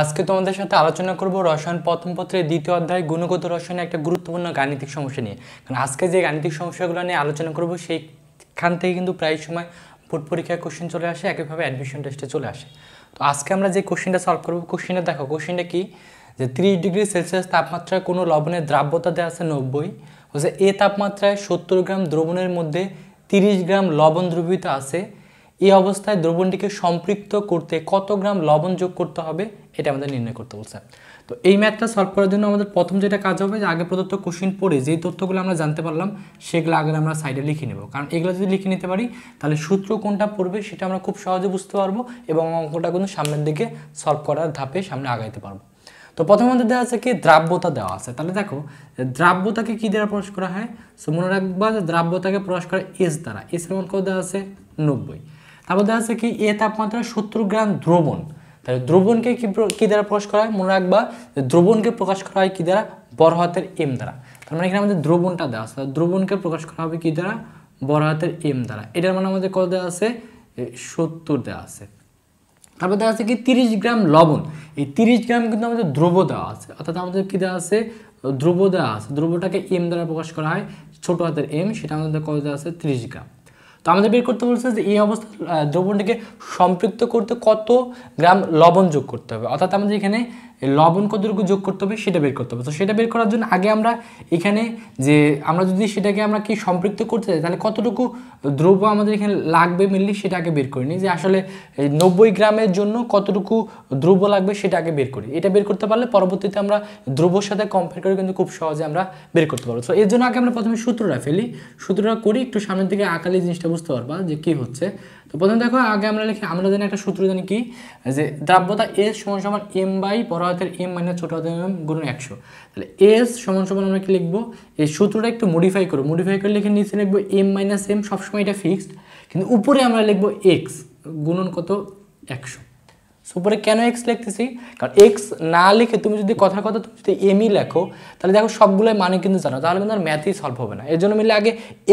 আজকে তোমাদের সাথে আলোচনা করব রসায়ন প্রথম পত্রের দ্বিতীয় অধ্যায় গুণগত রসায়নে একটা গুরুত্বপূর্ণ গাণিতিক সমস্যা নিয়ে কারণ আজকে যে গাণিতিক সমস্যাগুলো নিয়ে আলোচনা করব সেইখান থেকে কিন্তু প্রায় সময় বোর্ড পরীক্ষায় কোশ্চেন চলে আসে একইভাবে অ্যাডমিশন টেস্টে চলে আসে তো আজকে আমরা যে কোশ্চেনটা সলভ করবো কোশ্চেনটা দেখো কোশ্চেনটা কি যে তিরিশ ডিগ্রি সেলসিয়াস তাপমাত্রায় কোনো লবণের দ্রাব্যতা দেওয়া আছে নব্বই হচ্ছে এ তাপমাত্রায় সত্তর গ্রাম দ্রবণের মধ্যে তিরিশ গ্রাম লবণ দ্রবীভূত আছে এই অবস্থায় দ্রবণটিকে সম্পৃক্ত করতে কত গ্রাম লবণ যোগ করতে হবে এটা আমাদের নির্ণয় করতে বলছে তো এই ম্যাথটা সলভ করার জন্য আমাদের প্রথম যেটা কাজ হবে যে আগে প্রদত্ত কোশ্চিন পড়ে যেই তথ্যগুলো আমরা জানতে পারলাম সেগুলো আগে আমরা সাইডে লিখে নেব কারণ এগুলো যদি লিখে নিতে পারি তাহলে সূত্র কোনটা পড়বে সেটা আমরা খুব সহজে বুঝতে পারবো এবং অঙ্কটা কিন্তু সামনের দিকে সলভ করার ধাপে সামনে আগাইতে পারবো তো প্রথম আমাদের দেওয়া আছে কি দ্রাব্যতা দেওয়া আছে তাহলে দেখো দ্রাব্যতাকে কী দ্বারা প্রকাশ করা হয় সো মনে রাখবা যে দ্রাব্যতাকে প্রকাশ করা এস দ্বারা এসের মান কত দেওয়া আছে নব্বই তারপর দেখা যাচ্ছে কি এ তাপমাত্রা সত্তর গ্রাম দ্রবণ তাহলে দ্রবণকে কি কী দ্বারা প্রকাশ করা হয় মনে রাখবা দ্রবণকে প্রকাশ করা হয় কী দ্বারা বড় হাতের এম দ্বারা তার মানে এখানে আমাদের দ্রবণটা দেওয়া আছে দ্রবণকে প্রকাশ করা হবে কী দ্বারা বড় হাতের এম দ্বারা এটার মানে আমাদের কত দেওয়া আছে সত্তর দেওয়া আছে তারপর দেওয়া আছে কি তিরিশ গ্রাম লবণ এই তিরিশ গ্রাম কিন্তু আমাদের দ্রব্য দেওয়া আছে অর্থাৎ আমাদের কী দেওয়া আছে দ্রব্য দেওয়া আছে দ্রব্যটাকে এম দ্বারা প্রকাশ করা হয় ছোটো হাতের এম সেটা আমাদের কত দেওয়া আছে তিরিশ গ্রাম তো আমাদের বের করতে বলছে যে এই অবস্থা দ্রবণটিকে সম্পৃক্ত করতে কত গ্রাম লবণ যোগ করতে হবে অর্থাৎ আমাদের এখানে লবণ কতটুকু যোগ করতে হবে সেটা বের করতে হবে তো সেটা বের করার জন্য আগে আমরা এখানে যে আমরা যদি সেটাকে আমরা কি সম্পৃক্ত করতে চাই তাহলে কতটুকু দ্রব্য আমাদের এখানে লাগবে মেনলি সেটা আগে বের করে নিই যে আসলে নব্বই গ্রামের জন্য কতটুকু দ্রব্য লাগবে সেটা আগে বের করি এটা বের করতে পারলে পরবর্তীতে আমরা দ্রব্যর সাথে কম্পেয়ার করে কিন্তু খুব সহজে আমরা বের করতে পারবো তো এর জন্য আগে আমরা প্রথমে সূত্রটা ফেলি সূত্রটা করি একটু সামনের দিকে আঁকালি জিনিসটা বুঝতে পারবা যে কী হচ্ছে তো প্রথমে দেখো আগে আমরা লিখি আমরা জানি একটা সূত্র জানি কি যে দ্রাব্যতা এস সমান সমান এম বাই বড় হাতের এম মাইনাস ছোটো হাতের এম গুণ একশো তাহলে এস সমান সমান আমরা কি লিখবো এই সূত্রটা একটু মডিফাই করবো মডিফাই করে লিখে নিচে লিখবো এম মাইনাস এম সবসময় এটা ফিক্সড কিন্তু উপরে আমরা লিখবো এক্স গুণন কত একশো উপরে কেন এক্স লিখতেছি কারণ এক্স না লিখে তুমি যদি কথার কথা তুমি যদি এমই লেখো তাহলে দেখো সবগুলোই মানে কিন্তু জানো তাহলে কিন্তু আর ম্যাথই সলভ হবে না এর জন্য মিলে আগে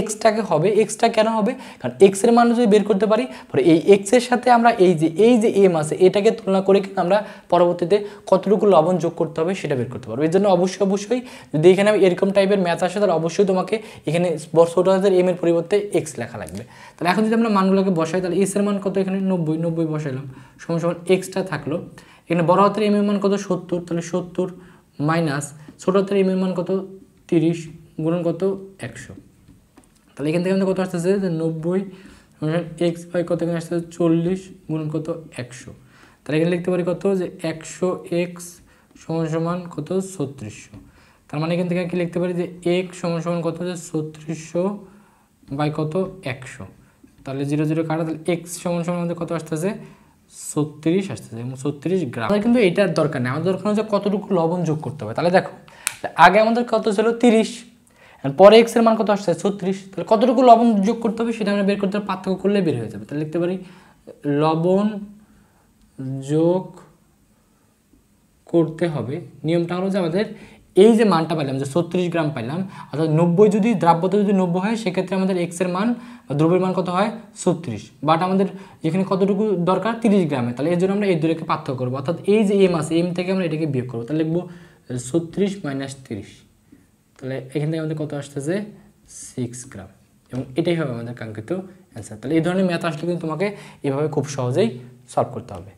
এক্সটাকে হবে এক্সটা কেন হবে কারণ এক্সের মান যদি বের করতে পারি পরে এই এক্সের সাথে আমরা এই যে এই যে এম আছে এটাকে তুলনা করে কিন্তু আমরা পরবর্তীতে কতটুকু লবণ যোগ করতে হবে সেটা বের করতে পারবো এর জন্য অবশ্যই অবশ্যই যদি এখানে এরকম টাইপের ম্যাথ আসে তাহলে অবশ্যই তোমাকে এখানে ছোটো হাজার এম এর পরিবর্তে এক্স লেখা লাগবে তাহলে এখন যদি আমরা মানগুলোকে বসাই তাহলে এক্সের মান কত এখানে নব্বই নব্বই বসাইলাম সময় সময় এক্সট্রা থাকলো এখানে বড় হাতের এম এর মান কত সত্তর তাহলে সত্তর মাইনাস ছোটো হাতের এম এর মান কত তিরিশ গুণন কত একশো তাহলে এখান থেকে আমাদের কত আসতেছে যে নব্বই এক্স মানে বাই কত এখানে আসতেছে চল্লিশ গুণন কত একশো তাহলে এখানে লিখতে পারি কত যে একশো এক্স সমান সমান কত ছত্রিশশো তার মানে এখান থেকে কি লিখতে পারি যে এক সমান সমান কত যে ছত্রিশশো বাই কত একশো তাহলে জিরো জিরো কাটা তাহলে এক্স সমান সমান আমাদের কত আসতেছে ছত্রিশ আসতেছে এবং ছত্রিশ গ্রাম তাহলে কিন্তু এটার দরকার নেই আমাদের দরকার হচ্ছে কতটুকু লবণ যোগ করতে হবে তাহলে দেখো আগে আমাদের কত ছিল তিরিশ পরে এক্সের মান কত আসছে ছত্রিশ তাহলে কতটুকু লবণ যোগ করতে হবে সেটা আমরা বের করতে হবে পার্থক্য করলে বের হয়ে যাবে তাহলে লিখতে পারি লবণ যোগ করতে হবে নিয়মটা হলো যে আমাদের এই যে মানটা পাইলাম যে ছত্রিশ গ্রাম পাইলাম অর্থাৎ নব্বই যদি দ্রাব্যতা যদি নব্বই হয় সেক্ষেত্রে আমাদের এক্সের মান দ্রব্যের মান কত হয় ছত্রিশ বাট আমাদের এখানে কতটুকু দরকার তিরিশ গ্রামে তাহলে এর জন্য আমরা এই দূরেকে পার্থক্য করবো অর্থাৎ এই যে এম আছে এম থেকে আমরা এটাকে বিয়োগ করবো তাহলে লিখবো ছত্রিশ মাইনাস তিরিশ তাহলে এখান থেকে আমাদের কত আসতেছে সিক্স গ্রাম এবং এটাই হবে আমাদের কাঙ্ক্ষিত অ্যান্সার তাহলে এই ধরনের ম্যাথ আসলে কিন্তু তোমাকে এভাবে খুব সহজেই সলভ করতে হবে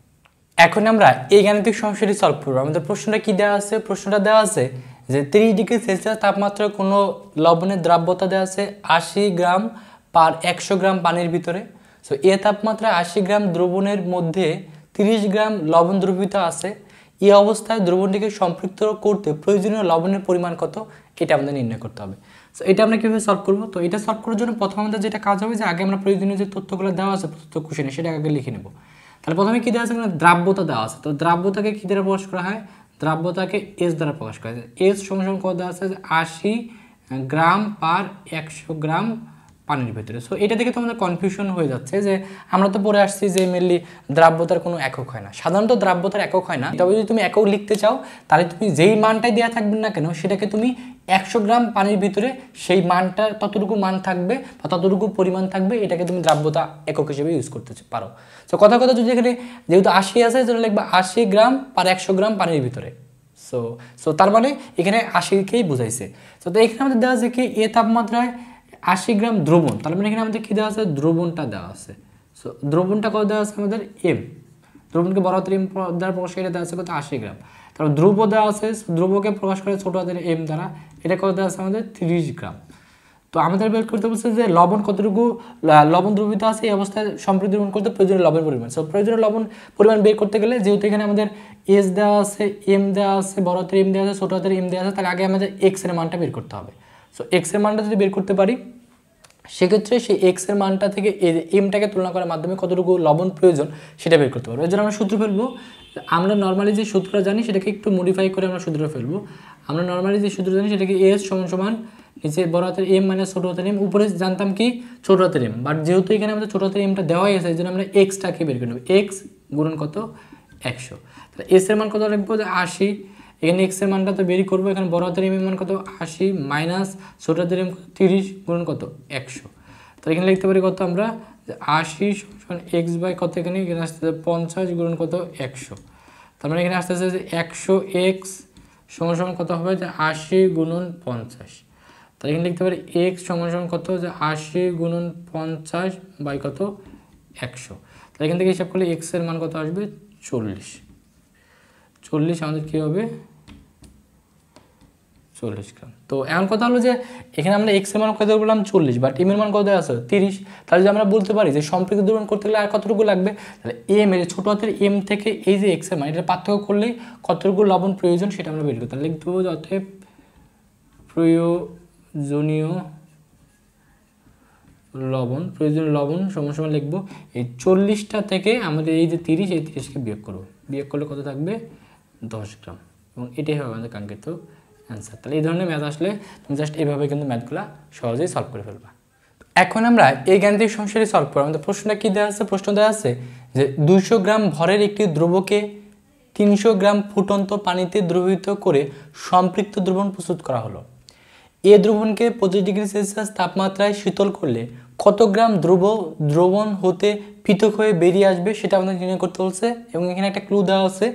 এখন আমরা এই গাণিতিক সমস্যাটি সলভ করবো আমাদের প্রশ্নটা কি দেওয়া আছে প্রশ্নটা দেওয়া আছে যে তিরিশ ডিগ্রি সেলসিয়াস তাপমাত্রায় কোনো লবণের দ্রাব্যতা দেওয়া আছে আশি গ্রাম পার একশো গ্রাম পানির ভিতরে সো এ তাপমাত্রা আশি গ্রাম দ্রবণের মধ্যে 30 গ্রাম লবণ দ্রবিত আছে এই অবস্থায় দ্রবণটিকে সম্পৃক্ত করতে প্রয়োজনীয় লবণের পরিমাণ কত এটা আমাদের নির্ণয় করতে হবে সো এটা আমরা কীভাবে সলভ করবো তো এটা সলভ করার জন্য প্রথম আমাদের যেটা কাজ হবে যে আগে আমরা প্রয়োজনীয় যে তথ্যগুলো দেওয়া আছে তথ্য কুশনে সেটা আগে লিখে নেব তাহলে প্রথমে কী দেওয়া আছে দ্রাব্যতা দেওয়া আছে তো দ্রাব্যতাকে কী দ্বারা প্রকাশ করা হয় দ্রাব্যতাকে এস দ্বারা প্রকাশ করা হয় এস সমসম কত দেওয়া আছে আশি গ্রাম পার একশো গ্রাম পানির ভেতরে সো এটা থেকে তোমাদের কনফিউশন হয়ে যাচ্ছে যে আমরা তো পড়ে আসছি যে মেনলি দ্রাব্যতার কোনো একক হয় না সাধারণত দ্রাব্যতার একক হয় না তবে যদি তুমি একক লিখতে চাও তাহলে তুমি যেই মানটাই দেওয়া থাকবে না কেন সেটাকে তুমি একশো গ্রাম পানির ভিতরে সেই মানটার ততটুকু মান থাকবে বা ততটুকু পরিমাণ থাকবে এটাকে তুমি দ্রাব্যতা একক হিসেবে ইউজ করতে পারো সো কথা কথা যদি এখানে যেহেতু আশি আছে সেটা লিখবে আশি গ্রাম পার একশো গ্রাম পানির ভিতরে সো সো তার মানে এখানে আশিকেই বুঝাইছে তো এখানে আমাদের দেওয়া যে কি এ তাপমাত্রায় আশি গ্রাম দ্রবণ তাহলে মানে এখানে আমাদের কী দেওয়া আছে দ্রবণটা দেওয়া আছে সো দ্রবণটা কত দেওয়া আছে আমাদের এম দ্রবণকে বড় হাতের এম দ্বারা প্রকাশ করে দেওয়া আছে কত আশি গ্রাম তারপর দ্রব্য দেওয়া আছে দ্রব্যকে প্রকাশ করে ছোটো হাতের এম দ্বারা এটা কত দেওয়া আছে আমাদের তিরিশ গ্রাম তো আমাদের বের করতে বলছে যে লবণ কতটুকু লবণ দ্রবিত আছে এই অবস্থায় দ্রবণ করতে প্রয়োজনীয় লবণ পরিমাণ সো প্রয়োজনীয় লবণ পরিমাণ বের করতে গেলে যেহেতু এখানে আমাদের এস দেওয়া আছে এম দেওয়া আছে বড় হাতের এম দেওয়া আছে ছোটো হাতের এম দেওয়া আছে তাহলে আগে আমাদের এক্স এর মানটা বের করতে হবে সো এক্সের মানটা যদি বের করতে পারি সেক্ষেত্রে সেই এক্সের মানটা থেকে এমটাকে তুলনা করার মাধ্যমে কতটুকু লবণ প্রয়োজন সেটা বের করতে পারবো এর জন্য আমরা সূত্র ফেলবো আমরা নর্মালি যে সূত্রটা জানি সেটাকে একটু মডিফাই করে আমরা সূত্র ফেলবো আমরা নর্মালি যে সূত্র জানি সেটাকে এস সমান সমান নিচে বড় হাতের এম মাইনাস ছোটো হাতের এম উপরে জানতাম কি ছোটো হাতের এম বাট যেহেতু এখানে আমাদের ছোটো হাতের এমটা দেওয়াই আছে এই জন্য আমরা এক্সটাকে বের করে নেব এক্স গুণন কত একশো তাহলে এসের মান কত লাগবে আশি এখানে এক্স এর মানটা তো বেরি করবো এখানে বড় হাতের এম এর মান কত আশি মাইনাস ছোট হাতের এম তিরিশ গুণ কত একশো তাহলে এখানে লিখতে পারি কত আমরা আশি সমান এক্স বাই কত এখানে এখানে আসতেছে পঞ্চাশ গুণ কত একশো তার মানে এখানে আসতেছে যে একশো এক্স সমান সমান কত হবে যে আশি গুণন পঞ্চাশ তাহলে এখানে লিখতে পারি এক্স সমান সমান কত যে আশি গুণন পঞ্চাশ বাই কত একশো তাহলে এখান থেকে হিসাব করলে এক্সের মান কত আসবে চল্লিশ চল্লিশ আমাদের কী হবে চল্লিশ গ্রাম তো এমন কথা হলো যে এখানে আমরা এক্সের মান কত বললাম চল্লিশ বাট এম এর মান কত আছে তিরিশ তাহলে যদি আমরা বলতে পারি যে সম্পৃক্ত দূরণ করতে গেলে আর কতটুকু লাগবে তাহলে এম এর ছোটো হাতের এম থেকে এই যে এক্স মান এটা পার্থক্য করলেই কতটুকু লবণ প্রয়োজন সেটা আমরা বের করি তাহলে লিখতে হবে যত প্রয়োজনীয় লবণ প্রয়োজনীয় লবণ সময় সময় লিখবো এই চল্লিশটা থেকে আমাদের এই যে তিরিশ এই তিরিশকে বিয়োগ করবো বিয়োগ করলে কত থাকবে দশ গ্রাম এবং এটাই হবে আমাদের কাঙ্ক্ষিত অ্যান্সার তাহলে এই ধরনের ম্যাথ আসলে তুমি জাস্ট এইভাবে কিন্তু ম্যাথগুলো সহজেই সলভ করে ফেলবা এখন আমরা এই গাণিতিক সংসারে সলভ করবো আমাদের প্রশ্নটা কী দেওয়া আছে প্রশ্ন দেওয়া আছে যে দুশো গ্রাম ভরের একটি দ্রব্যকে তিনশো গ্রাম ফুটন্ত পানিতে দ্রবীভূত করে সম্পৃক্ত দ্রবণ প্রস্তুত করা হলো এ দ্রবণকে পঁচিশ ডিগ্রি সেলসিয়াস তাপমাত্রায় শীতল করলে কত গ্রাম দ্রব দ্রবণ হতে পৃথক হয়ে বেরিয়ে আসবে সেটা আমাদের নির্ণয় করতে বলছে এবং এখানে একটা ক্লু দেওয়া আছে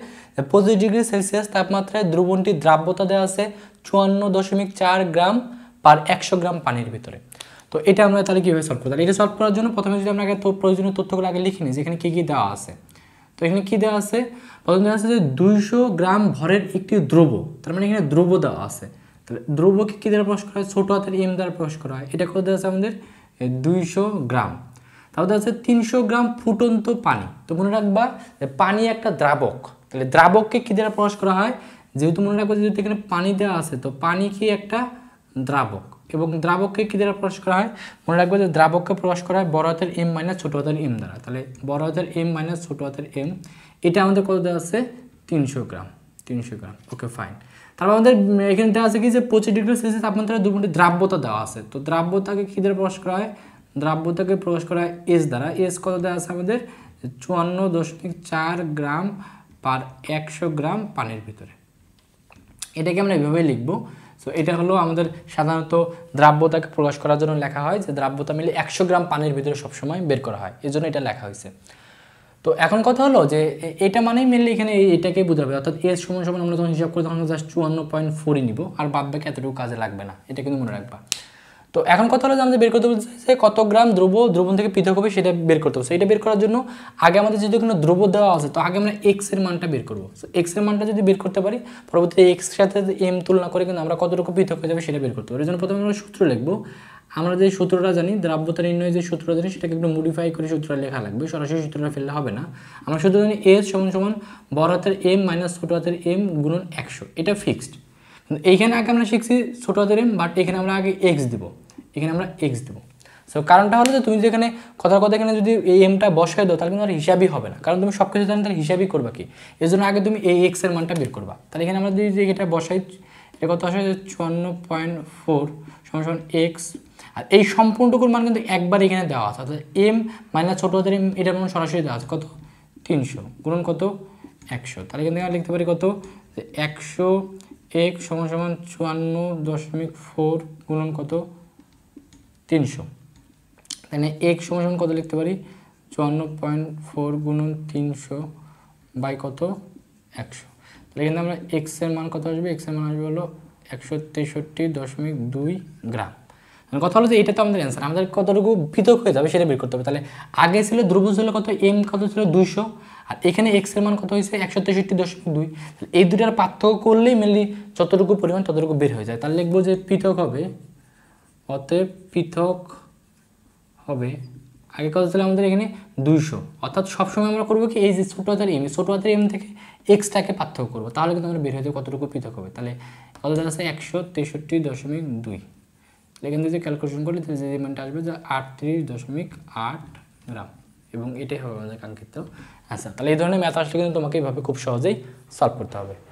পঁচিশ ডিগ্রি সেলসিয়াস তাপমাত্রায় দ্রবণটির দ্রাব্যতা দেওয়া আছে চুয়ান্ন দশমিক চার গ্রাম পার একশো গ্রাম পানির ভিতরে তো এটা আমরা তাহলে কীভাবে সলভ তাহলে এটা সলভ করার জন্য প্রথমে যদি আমরা আগে প্রয়োজনীয় তথ্যগুলো আগে লিখে নিই যেখানে কী কী দেওয়া আছে তো এখানে কী দেওয়া আছে প্রথমে দেওয়া আছে যে দুইশো গ্রাম ভরের একটি দ্রব্য তার মানে এখানে দ্রব্য দেওয়া আছে তাহলে দ্রব্যকে কী দ্বারা প্রকাশ করা হয় ছোটো হাতের এম দ্বারা প্রকাশ করা হয় এটা করে দেওয়া আছে আমাদের দুইশো গ্রাম তাহলে আছে তিনশো গ্রাম ফুটন্ত পানি তো মনে রাখবা পানি একটা দ্রাবক তাহলে দ্রাবককে কী দ্বারা প্রকাশ করা হয় যেহেতু মনে রাখবো যেহেতু এখানে পানি দেওয়া আছে তো পানি কি একটা দ্রাবক এবং দ্রাবককে কী দ্বারা প্রকাশ করা হয় মনে রাখবো যে দ্রাবককে প্রকাশ করা হয় বড় হাতের এম মাইনাস ছোটো হাতের এম দ্বারা তাহলে বড় হাতের এম মাইনাস ছোটো হাতের এম এটা আমাদের কত দেওয়া আছে তিনশো গ্রাম তিনশো গ্রাম ওকে ফাইন তারপর আমাদের এখানে দেওয়া আছে কি যে পঁচিশ ডিগ্রি সেলসিয়াস তাপমাত্রা দুপুরে দ্রাব্যতা দেওয়া আছে তো দ্রাব্যতাকে কী দ্বারা প্রকাশ করা হয় দ্রাব্যতাকে প্রকাশ করা হয় এস দ্বারা এস কত দেওয়া আছে আমাদের চুয়ান্ন দশমিক চার গ্রাম পার একশো গ্রাম পানির ভিতরে এটাকে আমরা এভাবে লিখবো সো এটা হলো আমাদের সাধারণত দ্রাব্যতাকে প্রকাশ করার জন্য লেখা হয় যে দ্রাব্যতা মিলে একশো গ্রাম পানির ভিতরে সবসময় বের করা হয় এই জন্য এটা লেখা হয়েছে তো এখন কথা হলো যে এটা মানেই মেনলি এখানে এটাকে বোঝাবে অর্থাৎ এর সময় সময় আমরা যখন হিসাব করি তখন জাস্ট চুয়ান্ন পয়েন্ট ফোরই নিব আর বাদ বাকি এতটুকু কাজে লাগবে না এটা কিন্তু মনে রাখবা তো এখন কথা হলো যে আমাদের বের করতে বলছে যে কত গ্রাম দ্রব্য দ্রবণ থেকে পৃথক হবে সেটা বের করতে হবে সেটা বের করার জন্য আগে আমাদের যদি কোনো দ্রব্য দেওয়া আছে তো আগে আমরা এক্সের মানটা বের করবো সো মানটা যদি বের করতে পারি পরবর্তী এক্সের সাথে এম তুলনা করে কিন্তু আমরা কতটুকু পৃথক হয়ে যাবে সেটা বের করতে পারি এর জন্য প্রথমে আমরা সূত্র লিখবো আমরা যে সূত্রটা জানি দ্রাব্যতা নির্ণয় যে সূত্রটা জানি সেটাকে একটু মডিফাই করে সূত্রটা লেখা লাগবে সরাসরি সূত্রটা ফেললে হবে না আমরা সূত্র জানি এস সমান সমান বড় হাতের এম মাইনাস ছোটো হাতের এম গুণন একশো এটা ফিক্সড এইখানে আগে আমরা শিখছি ছোটো হাতের এম বাট এখানে আমরা আগে এক্স দেবো এখানে আমরা এক্স দেবো সো কারণটা হলো যে তুমি যেখানে কথার কথা এখানে যদি এই এমটা বসায় দাও তাহলে কিন্তু আর হিসাবই হবে না কারণ তুমি সব কিছু জানি তাহলে হিসাবই করবা কি এর জন্য আগে তুমি এই এক্সের মানটা বের করবা তাহলে এখানে আমরা যদি এটা বসাই এ কথা আসে চুয়ান্ন পয়েন্ট ফোর সমান সমান এক্স আর এই সম্পূর্ণটুকুর মান কিন্তু একবার এখানে দেওয়া আছে অর্থাৎ এম মাইনাস ছোটো হাতের এম এটার মান সরাসরি দেওয়া আছে কত তিনশো গুণন কত একশো তাহলে কিন্তু আমরা লিখতে পারি কত যে একশো এক সমান সমান চুয়ান্ন দশমিক ফোর গুণন কত তিনশো তাহলে এক সমান সমান কত লিখতে পারি চুয়ান্ন পয়েন্ট ফোর গুণন তিনশো বাই কত একশো তাহলে কিন্তু আমরা এক্সের মান কত আসবে এক্সের মান আসবে হলো একশো তেষট্টি দশমিক দুই গ্রাম মানে কথা হলো যে এটা তো আমাদের অ্যান্সার আমাদের কতটুকু পৃথক হয়ে যাবে সেটা বের করতে হবে তাহলে আগে ছিল দ্রুবজ ছিল কত এম কত ছিল দুইশো আর এখানে এক্স এর মান কত হয়েছে একশো তেষট্টি দশমিক দুই তাহলে এই দুটার পার্থক্য করলেই মেনলি যতটুকু পরিমাণ ততটুকু বের হয়ে যায় তাহলে লিখবো যে পৃথক হবে অতএব পৃথক হবে আগে কত ছিল আমাদের এখানে দুইশো অর্থাৎ সবসময় আমরা করবো কি এই যে ছোট হাতের এম ছোটো হাতের এম থেকে এক্সটাকে পার্থক্য করবো তাহলে কিন্তু আমরা বের হয়ে যাবে কতটুকু পৃথক হবে তাহলে কত আছে একশো তেষট্টি দশমিক দুই এখান থেকে যে ক্যালকুলেশন করলে যে রিমেন্ট আসবে যে আটত্রিশ দশমিক আট গ্রাম এবং এটাই হবে আমাদের কাঙ্ক্ষিত অ্যান্সার তাহলে এই ধরনের ম্যাথ আসলে কিন্তু তোমাকে এইভাবে খুব সহজেই সলভ করতে হবে